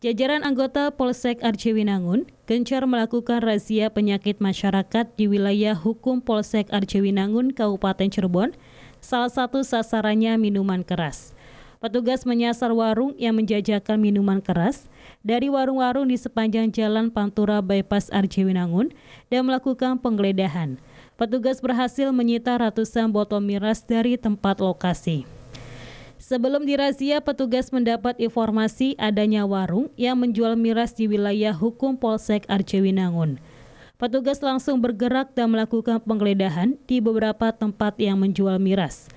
Jajaran anggota Polsek Arcewinangun gencar melakukan razia penyakit masyarakat di wilayah hukum Polsek Arcewinangun Kabupaten Cirebon, salah satu sasarannya minuman keras. Petugas menyasar warung yang menjajakan minuman keras dari warung-warung di sepanjang jalan Pantura Bypass Arjewinangun dan melakukan penggeledahan. Petugas berhasil menyita ratusan botol miras dari tempat lokasi. Sebelum dirazia, petugas mendapat informasi adanya warung yang menjual miras di wilayah hukum Polsek Arcewinangun. Petugas langsung bergerak dan melakukan penggeledahan di beberapa tempat yang menjual miras.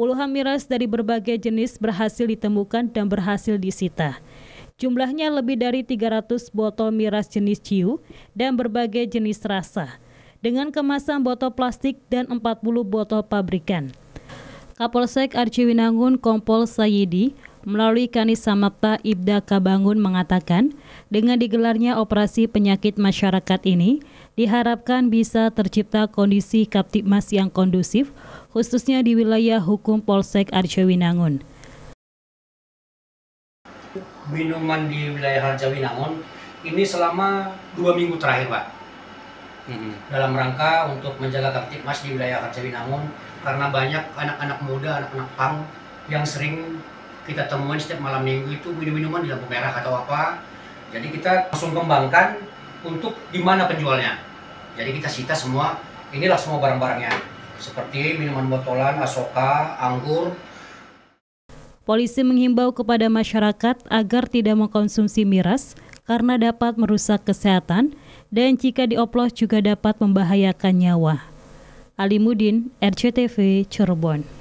Puluhan miras dari berbagai jenis berhasil ditemukan dan berhasil disita. Jumlahnya lebih dari 300 botol miras jenis ciu dan berbagai jenis rasa, dengan kemasan botol plastik dan 40 botol pabrikan. Kapolsek Arciwinangun Kompol Sayidi melalui Kanis Samapta Ibda Kabangun mengatakan, dengan digelarnya operasi penyakit masyarakat ini, diharapkan bisa tercipta kondisi kaptimas yang kondusif, khususnya di wilayah hukum Polsek Arjawinangun. Minuman di wilayah Arjawinangun ini selama dua minggu terakhir, Pak hmm. dalam rangka untuk menjaga mas di wilayah Kartawinangun karena banyak anak-anak muda, anak-anak pang yang sering kita temuin setiap malam minggu itu minum-minuman di lampu merah atau apa. Jadi kita langsung kembangkan untuk di mana penjualnya. Jadi kita sita semua, inilah semua barang-barangnya. Seperti minuman botolan, asoka, anggur, Polisi menghimbau kepada masyarakat agar tidak mengkonsumsi miras karena dapat merusak kesehatan dan jika dioplos juga dapat membahayakan nyawa. Ali Mudin, RCTV, Cirebon.